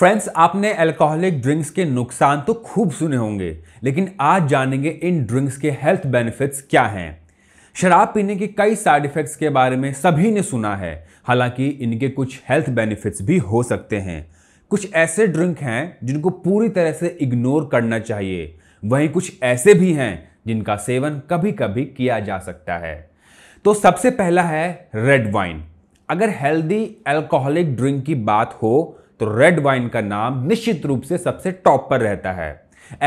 friends आपने alcoholic drinks के नुकसान तो खूब सुने होंगे लेकिन आज जानेंगे इन ड्रिंक्स के हेल्थ बेनिफिट्स क्या हैं शराब पीने के कई साइड इफ़ेक्ट्स के बारे में सभी ने सुना है हालांकि इनके कुछ हेल्थ बेनिफिट्स भी हो सकते हैं कुछ ऐसे ड्रिंक हैं जिनको पूरी तरह से इग्नोर करना चाहिए वहीं कुछ ऐसे भी हैं जिनका सेवन कभी कभी किया जा सकता है तो सबसे पहला है रेड वाइन अगर हेल्दी अल्कोहलिक ड्रिंक की बात हो तो रेड वाइन का नाम निश्चित रूप से सबसे टॉप पर रहता है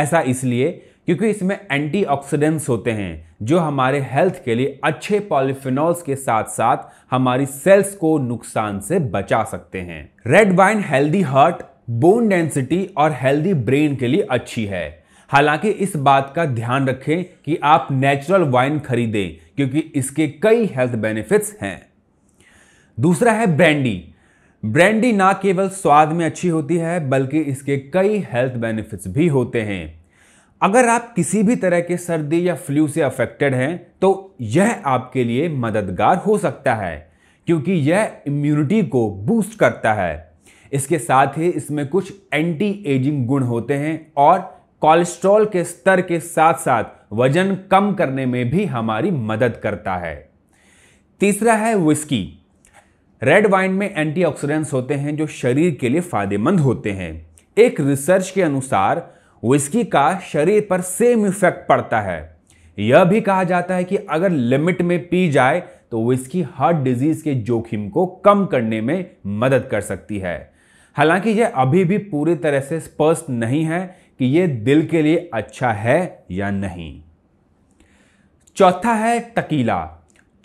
ऐसा इसलिए क्योंकि इसमें एंटीऑक्सीडेंट्स होते हैं जो हमारे हेल्थ के लिए अच्छे पॉलिफिनॉल्स के साथ साथ हमारी सेल्स को नुकसान से बचा सकते हैं red wine healthy heart bone density और हेल्दी ब्रेन के लिए अच्छी है हालांकि इस बात का ध्यान रखें कि आप नेचुरल वाइन खरीदें क्योंकि इसके कई हेल्थ बेनिफिट्स हैं दूसरा है ब्रांडी ब्रांडी ना केवल स्वाद में अच्छी होती है बल्कि इसके कई हेल्थ बेनिफिट्स भी होते हैं अगर आप किसी भी तरह के सर्दी या फ्लू से अफेक्टेड हैं तो यह आपके लिए मददगार हो सकता है क्योंकि यह इम्यूनिटी को बूस्ट करता है इसके साथ ही इसमें कुछ एंटी एजिंग गुण होते हैं और कोलेस्ट्रॉल के स्तर के साथ साथ वजन कम करने में भी हमारी मदद करता है तीसरा है विस्की रेड वाइन में एंटीऑक्सीडेंट्स होते हैं जो शरीर के लिए फायदेमंद होते हैं एक रिसर्च के अनुसार विस्की का शरीर पर सेम इफेक्ट पड़ता है यह भी कहा जाता है कि अगर लिमिट में पी जाए तो विस्की हार्ट डिजीज के जोखिम को कम करने में मदद कर सकती है हालांकि यह अभी भी पूरी तरह से स्पष्ट नहीं है कि यह दिल के लिए अच्छा है या नहीं चौथा है टकीला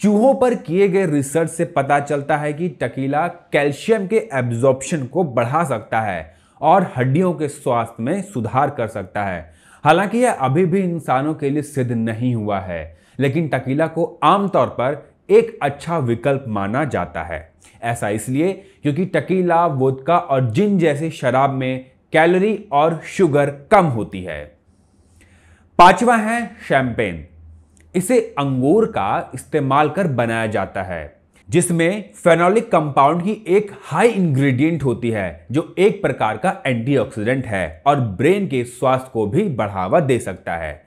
चूहों पर किए गए रिसर्च से पता चलता है कि टकीला कैल्शियम के एब्जॉर्प्शन को बढ़ा सकता है और हड्डियों के स्वास्थ्य में सुधार कर सकता है हालांकि यह अभी भी इंसानों के लिए सिद्ध नहीं हुआ है लेकिन टकीला को आमतौर पर एक अच्छा विकल्प माना जाता है ऐसा इसलिए क्योंकि टकीला वोदका और जिन जैसे शराब में कैलोरी और शुगर कम होती है पांचवा है शैंपेन इसे अंगूर का इस्तेमाल कर बनाया जाता है जिसमें फेनोलिक कंपाउंड की एक हाई इंग्रेडिएंट होती है जो एक प्रकार का एंटीऑक्सीडेंट है और ब्रेन के स्वास्थ्य को भी बढ़ावा दे सकता है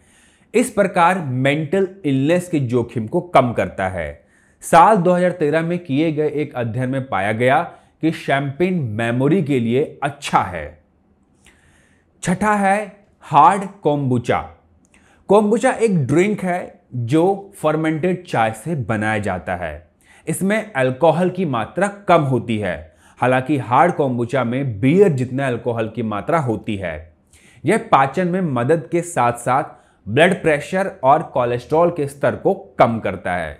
इस प्रकार मेंटल इलनेस के जोखिम को कम करता है साल 2013 में किए गए एक अध्ययन में पाया गया कि शैम्पिन मेमोरी के लिए अच्छा है छठा है हार्ड कोम्बुचा कोम्बुचा एक ड्रिंक है जो फर्मेंटेड चाय से बनाया जाता है इसमें अल्कोहल की मात्रा कम होती है हालांकि हार्ड कोम्बुचा में बियर जितना अल्कोहल की मात्रा होती है यह पाचन में मदद के साथ साथ ब्लड प्रेशर और कोलेस्ट्रॉल के स्तर को कम करता है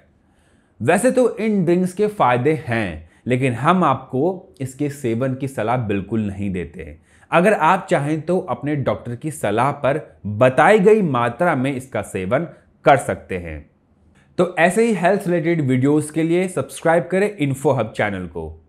वैसे तो इन ड्रिंक्स के फायदे हैं लेकिन हम आपको इसके सेवन की सलाह बिल्कुल नहीं देते अगर आप चाहें तो अपने डॉक्टर की सलाह पर बताई गई मात्रा में इसका सेवन कर सकते हैं तो ऐसे ही हेल्थ रिलेटेड वीडियोस के लिए सब्सक्राइब करें इन्फो हब चैनल को